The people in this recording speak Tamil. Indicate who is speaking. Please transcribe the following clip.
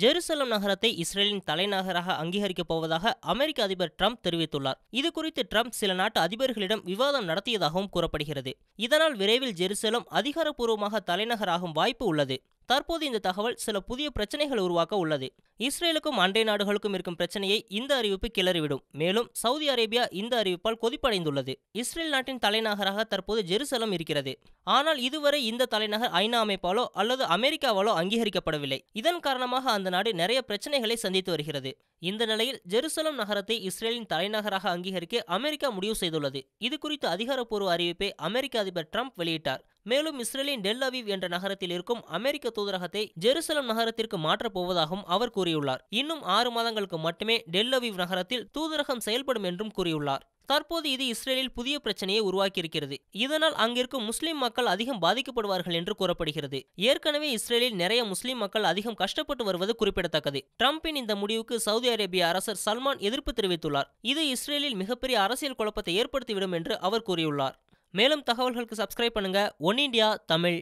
Speaker 1: ஜெருசலம் நகரத்தை இஸ்ரேலின் தலைநகராக அங்கீகரிக்கப் போவதாக அமெரிக்க அதிபர் ட்ரம்ப் தெரிவித்துள்ளார் இது குறித்து ட்ரம்ப் சில நாட்டு அதிபர்களிடம் விவாதம் நடத்தியதாகவும் கூறப்படுகிறது இதனால் விரைவில் ஜெருசலம் அதிகாரப்பூர்வமாக தலைநகராகும் வாய்ப்பு உள்ளது தற்போது இந்த தகவல் சில புதிய பிரச்சனைகள் உருவாக்க உள்ளது இஸ்ரேலுக்கும் அண்டை நாடுகளுக்கும் இருக்கும் பிரச்சனையை இந்த அறிவிப்பு கிளறிவிடும் மேலும் சவுதி அரேபியா இந்த அறிவிப்பால் கொதிப்படைந்துள்ளது இஸ்ரேல் நாட்டின் தலைநகராக தற்போது ஜெருசலம் இருக்கிறது ஆனால் இதுவரை இந்த தலைநகர் ஐநா அமைப்பாலோ அல்லது அமெரிக்காவாலோ அங்கீகரிக்கப்படவில்லை இதன் காரணமாக அந்த நாடு நிறைய பிரச்சனைகளை சந்தித்து வருகிறது இந்த நிலையில் ஜெருசலம் நகரத்தை இஸ்ரேலின் தலைநகராக அங்கீகரிக்க அமெரிக்கா முடிவு செய்துள்ளது இது குறித்த அதிகாரப்பூர்வ அறிவிப்பை அமெரிக்க அதிபர் ட்ரம்ப் வெளியிட்டார் மேலும் இஸ்ரேலின் டெல் அவிவ் என்ற நகரத்தில் இருக்கும் அமெரிக்க தூதரகத்தை ஜெருசலம் நகரத்திற்கு மாற்றப் போவதாகவும் அவர் கூறியுள்ளார் இன்னும் ஆறு மாதங்களுக்கு மட்டுமே டெல் அவிவ் நகரத்தில் தூதரகம் செயல்படும் என்றும் கூறியுள்ளார் தற்போது இது இஸ்ரேலில் புதிய பிரச்சனையை உருவாக்கியிருக்கிறது இதனால் அங்கிருக்கும் முஸ்லிம் மக்கள் அதிகம் பாதிக்கப்படுவார்கள் என்று கூறப்படுகிறது ஏற்கனவே இஸ்ரேலில் நிறைய முஸ்லிம் மக்கள் அதிகம் கஷ்டப்பட்டு வருவது குறிப்பிடத்தக்கது டிரம்பின் இந்த முடிவுக்கு சவுதி அரேபிய அரசர் சல்மான் எதிர்ப்பு தெரிவித்துள்ளார் இது இஸ்ரேலில் மிகப்பெரிய அரசியல் குழப்பத்தை ஏற்படுத்திவிடும் என்று அவர் கூறியுள்ளார் மேலும் தகவல்களுக்கு சப்ஸ்கிரைப் பண்ணுங்க ஒன் இண்டியா தமிழ்